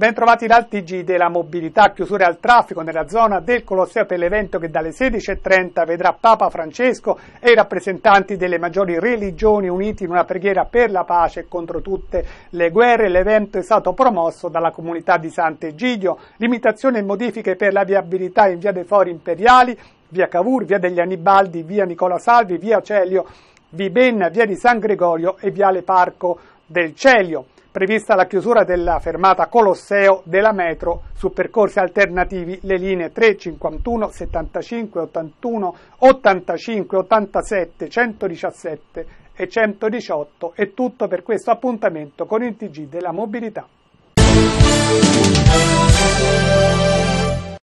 Ben trovati dal TG della mobilità, chiusure al traffico nella zona del Colosseo per l'evento che dalle 16.30 vedrà Papa Francesco e i rappresentanti delle maggiori religioni uniti in una preghiera per la pace contro tutte le guerre. L'evento è stato promosso dalla comunità di Sant'Egidio, limitazioni e modifiche per la viabilità in via dei Fori Imperiali, via Cavour, via degli Anibaldi, via Nicola Salvi, via Celio, Vibenna, via di San Gregorio e viale Parco del Celio prevista la chiusura della fermata Colosseo della metro su percorsi alternativi le linee 3, 51, 75, 81, 85, 87, 117 e 118. È tutto per questo appuntamento con il TG della mobilità.